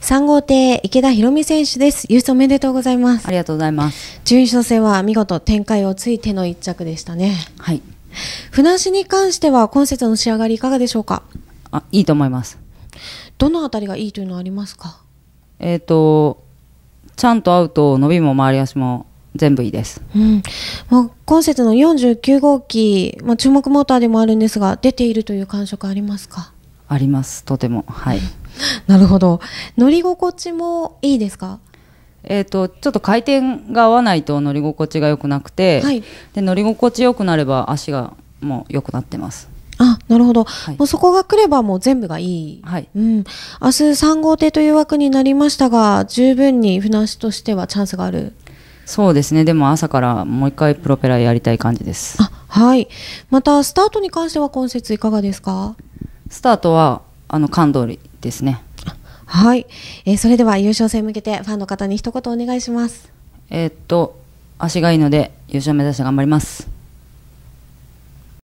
三号艇池田博美選手です優勝おめでとうございますありがとうございます順位勝戦は見事展開をついての一着でしたねはい船足に関しては今節の仕上がりいかがでしょうかあいいと思いますどのあたりがいいというのはありますかえっ、ー、とちゃんとアウト伸びも回り足も全部いいです、うん、もう今節の49号機、まあ、注目モーターでもあるんですが出ているという感触ありますかありますとてもはいなるほど乗り心地もいいですかえーと、ちょっと回転が合わないと乗り心地が良くなくて、はい、で乗り心地良くなれば足がもう良くなってますあなるほど、はい、もうそこが来ればもう全部がいい、はい、うん、明日3号艇という枠になりましたが十分に船足としてはチャンスがあるそうですねでも朝からもう一回プロペラやりたい感じですあはいまたスタートに関しては今節いかがですかスタートはあの感通りですねはい、えー、それでは優勝戦向けてファンの方に一言お願いしますえー、っと足がいいので優勝目指して頑張ります